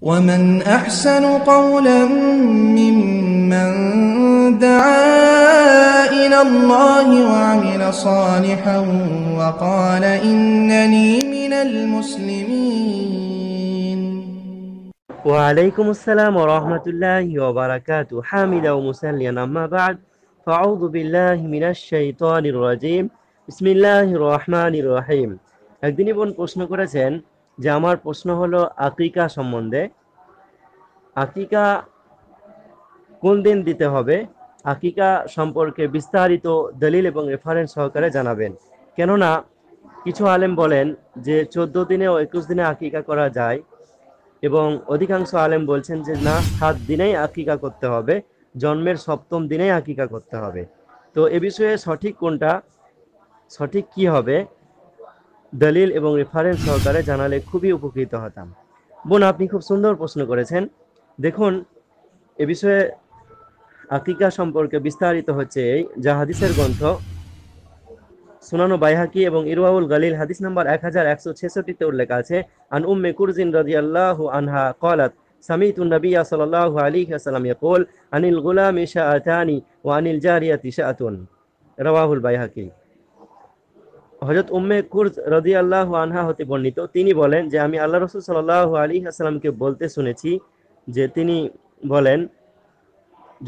ومن أحسن قولا ممن دعا إلى الله وعمل صالحا وقال إنني من المسلمين وعليكم السلام ورحمة الله وبركاته حامدا ومسليا أما بعد فأعوذ بالله من الشيطان الرجيم بسم الله الرحمن الرحيم একদিনই বোন প্রশ্ন করেছেন যে আমার প্রশ্ন হলো আকিকা সম্বন্ধে আকিকা কোন দিন দিতে হবে আকিকা সম্পর্কে বিস্তারিত দলিল এবং রেফারেন্স সহকারে জানাবেন কেননা কিছু আলেম বলেন যে চোদ্দ দিনে ও একুশ দিনে আকিকা করা যায় এবং অধিকাংশ আলেম বলছেন যে না সাত দিনেই আকিকা করতে হবে জন্মের সপ্তম দিনেই আকিকা করতে হবে তো এ বিষয়ে সঠিক কোনটা সঠিক কি হবে দলিল এবং রেফারেন্স সহকারে জানালে খুবই উপকৃত হতাম বোন আপনি খুব সুন্দর প্রশ্ন করেছেন দেখুন এ বিষয়ে আকিকা সম্পর্কে বিস্তারিত হচ্ছে এই যা হাদিসের গ্রন্থ সুনানো বাইহাকি এবং ইরওয়াউল গালিল হাদিস নাম্বার এক হাজার একশো ছেষট্টিতে উল্লেখ আছে আন উম্মে কুরজিন রাজি আল্লাহ আনহা কলাত সামিত নবী সাল্লাহ আলী সালাম আনিল গুলাম ইশা আতানি ও আনিল জারিয়াত ইশা আতুন রওয়াহুল বাইহাকি হজরত উম্মে কুরজ রদি আল্লাহ আনহা হতে বর্ণিত তিনি বলেন যে আমি আল্লাহ রসুল সাল আলী আসসালামকে বলতে শুনেছি যে তিনি বলেন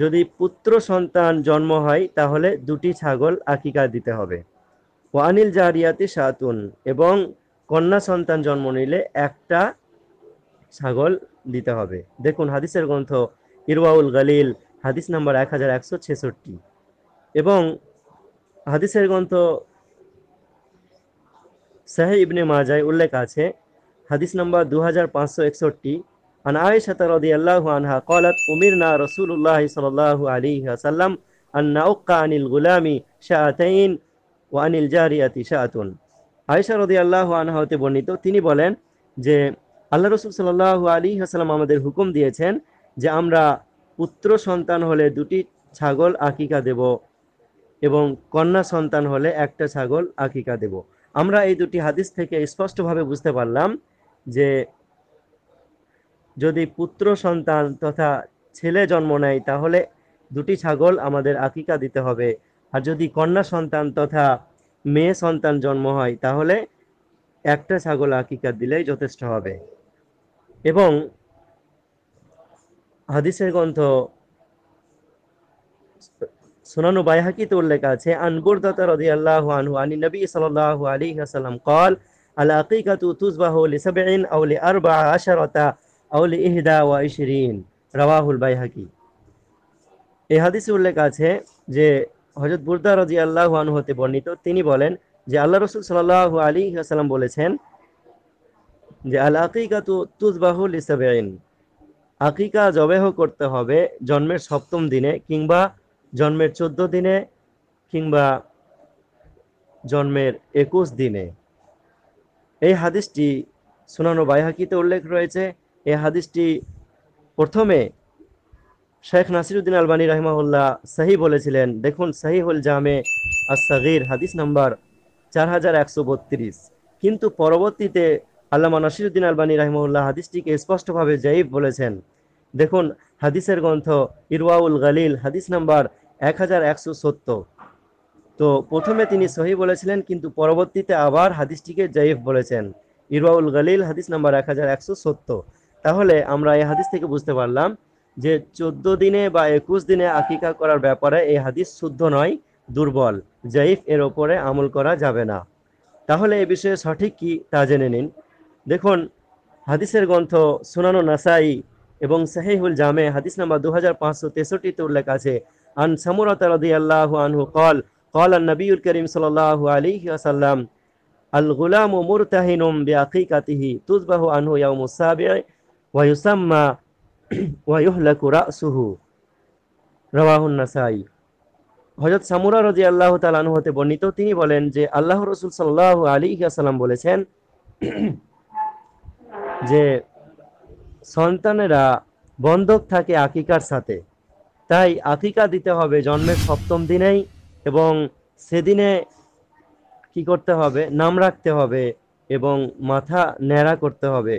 যদি পুত্র সন্তান জন্ম হয় তাহলে দুটি ছাগল আকিকা দিতে হবে ওয়ানিল জারিয়াতি সাতুন এবং কন্যা সন্তান জন্ম নিলে একটা ছাগল দিতে হবে দেখুন হাদিসের গ্রন্থ ইরওয়াউল গালিল হাদিস নাম্বার এক হাজার একশো ছেষট্টি এবং হাদিসের গ্রন্থ সাহে ইবনে মাজায় উল্লেখ আছে হাদিস নম্বর দু হাজার পাঁচশো একষট্টি আন আয়েশাত রদি আল্লাহ আনহা কলাত উমিরনা রসুল্লাহ সাল্লাহ আলী আসাল্লাম আন্না উক্কা আনিল গুলামি শাহতাইন ও আনিল জারিয়াতি শাহাতুন আয়েশা রদি আল্লাহ আনহা হতে বর্ণিত তিনি বলেন যে আল্লাহ রসুল সাল্লাহ আলী আসাল্লাম আমাদের হুকুম দিয়েছেন যে আমরা পুত্র সন্তান হলে দুটি ছাগল আকিকা দেব এবং কন্যা সন্তান হলে একটা ছাগল আকিকা দেব আমরা এই দুটি হাদিস থেকে স্পষ্টভাবে বুঝতে পারলাম যে যদি পুত্র সন্তান তথা ছেলে জন্ম নেয় তাহলে দুটি ছাগল আমাদের আকিকা দিতে হবে আর যদি কন্যা সন্তান তথা মেয়ে সন্তান জন্ম হয় তাহলে একটা ছাগল আকিকা দিলেই যথেষ্ট হবে এবং হাদিসের গ্রন্থ সুনানু বাইহাকিতে উল্লেখ আছে আনবুরদাতা রদি আল্লাহ আনহু আনি নবী সাল্লাল্লাহু আলাইহি ওয়াসাল্লাম قال العقيقة تذبح لسبع أو لأربع عشرة أو لإحدى وعشرين رواه البيهقي এই হাদিসে উল্লেখ আছে যে হযরত বুরদা রাজি আল্লাহ আনহু হতে বর্ণিত তিনি বলেন যে আল্লাহ রসুল সাল্লাল্লাহু আলাইহি ওয়াসাল্লাম বলেছেন যে আল আকিকাতু তুযবাহু লিসাবঈন আকিকা জবেহ করতে হবে জন্মের সপ্তম দিনে কিংবা জন্মের চোদ্দ দিনে কিংবা জন্মের একুশ দিনে এই হাদিসটি সুনানো বাইহাকিতে উল্লেখ রয়েছে এই হাদিসটি প্রথমে শেখ নাসিরুদ্দিন আলবানী রাহিমাহুল্লাহ সাহি বলেছিলেন দেখুন সাহিহুল জামে আসির হাদিস নাম্বার চার হাজার একশো বত্রিশ কিন্তু পরবর্তীতে আল্লামা নাসিরুদ্দিন আলবানী রাহিমউল্লাহ হাদিসটিকে স্পষ্টভাবে জাইব বলেছেন দেখুন হাদিসের গ্রন্থ ইরওয়াউল গালিল হাদিস নাম্বার এক হাজার একশো সত্তর তো প্রথমে তিনি সহি বলেছিলেন কিন্তু পরবর্তীতে আবার হাদিসটিকে জয়ীফ বলেছেন ইরবাউল গালিল হাদিস নাম্বার এক হাজার একশো সত্তর তাহলে আমরা এই হাদিস থেকে বুঝতে পারলাম যে চোদ্দ দিনে বা একুশ দিনে আকিকা করার ব্যাপারে এই হাদিস শুদ্ধ নয় দুর্বল জয়ীফ এর ওপরে আমল করা যাবে না তাহলে এ বিষয়ে সঠিক কি তা জেনে নিন দেখুন হাদিসের গ্রন্থ সুনানো নাসাই এবং সাহেহুল জামে হাদিস নাম্বার দু হাজার পাঁচশো তেষট্টিতে উল্লেখ আছে عن سمرة رضي الله عنه قال قال النبي الكريم صلى الله عليه وسلم الغلام مرتهن بعقيقته تذبح عنه يوم السابع ويسمى ويهلك رأسه রওয়াহ নাসাই হজরত সামুরা রাজি আল্লাহ তালানু হতে বর্ণিত তিনি বলেন যে আল্লাহ রসুল সাল্লাহ আলী আসালাম বলেছেন যে সন্তানেরা বন্ধক থাকে আকিকার সাথে তাই আকিকা দিতে হবে জন্মের সপ্তম দিনেই এবং সেদিনে কি করতে হবে নাম রাখতে হবে এবং মাথা ন্যাড়া করতে হবে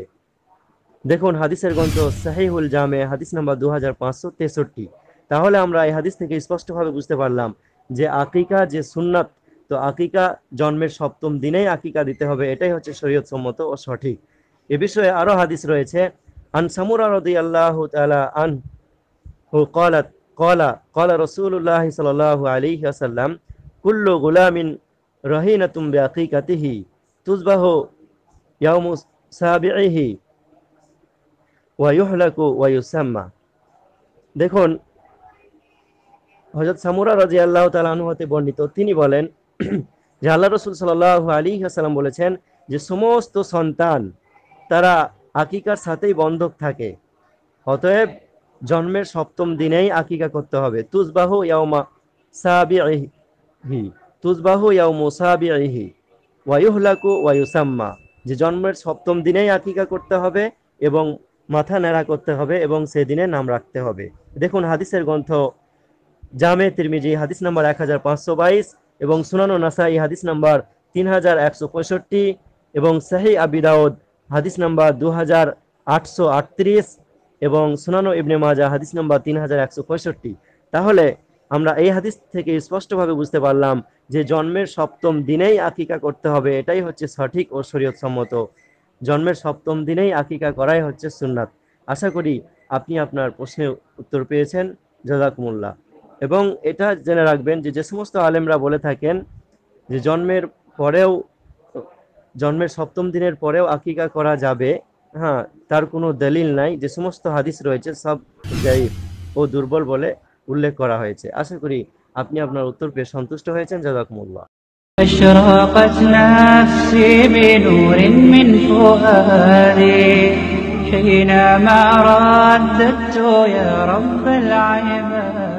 দেখুন হাদিসের গ্রন্থ সাহিহুল জামে হাদিস নাম্বার দু হাজার পাঁচশো তেষট্টি তাহলে আমরা এই হাদিস থেকে স্পষ্টভাবে বুঝতে পারলাম যে আকিকা যে সুন্নাত তো আকিকা জন্মের সপ্তম দিনেই আকিকা দিতে হবে এটাই হচ্ছে শরীয়ত সম্মত ও সঠিক এ বিষয়ে আরও হাদিস রয়েছে আন সামুরা রদি আল্লাহ তালা আন হু কলাত কলা কলা রসুল্লাহ সাল আলী আসাল্লাম গুলামিন রহিনা তুম্বে তুজবাহ ওয়াইহলাকু দেখুন হজরত সামুরা রাজি আল্লাহ বর্ণিত তিনি বলেন যে আল্লাহ রসুল সাল আলী আসালাম বলেছেন যে সমস্ত সন্তান তারা আকিকার সাথেই বন্ধক থাকে অতএব জন্মের সপ্তম দিনেই আকিকা করতে হবে তুজবাহু ইয়াউমা সাবিহি তুজবাহু ইয়াউমু সাবিহি ওয়ায়ুহলাকু ওয়ায়ুসাম্মা যে জন্মের সপ্তম দিনেই আকিকা করতে হবে এবং মাথা নেড়া করতে হবে এবং সেদিনে নাম রাখতে হবে দেখুন হাদিসের গ্রন্থ জামে তিরমিজি হাদিস নাম্বার এক হাজার পাঁচশো বাইশ এবং সুনানো নাসাই হাদিস নাম্বার তিন হাজার একশো পঁয়ষট্টি এবং সাহি আবিদাউদ হাদিস নাম্বার দু হাজার আটশো আটত্রিশ এবং সুনানো ইবনে মাজা হাদিস নাম্বার তিন হাজার একশো পঁয়ষট্টি তাহলে আমরা এই হাদিস থেকে স্পষ্টভাবে বুঝতে পারলাম যে জন্মের সপ্তম দিনেই আকিকা করতে হবে এটাই হচ্ছে সঠিক ও শরীয়তসম্মত জন্মের সপ্তম দিনেই আকিকা করাই হচ্ছে সুন্নাত আশা করি আপনি আপনার প্রশ্নের উত্তর পেয়েছেন জাজাকুমুল্লাহ এবং এটা জেনে রাখবেন যে যে সমস্ত আলেমরা বলে থাকেন যে জন্মের পরেও জন্মের সপ্তম দিনের পরেও আকিকা করা যাবে হ্যাঁ তার কোনো দলিল নাই যে সমস্ত হাদিস রয়েছে সব জাইফ ও দুর্বল বলে উল্লেখ করা হয়েছে আশা করি আপনি আপনার উত্তর পেয়ে সন্তুষ্ট হয়েছেন জাজাকুমুল্লাহ أشرقت نفسي بنور من فؤادي حينما رددت يا رب العباد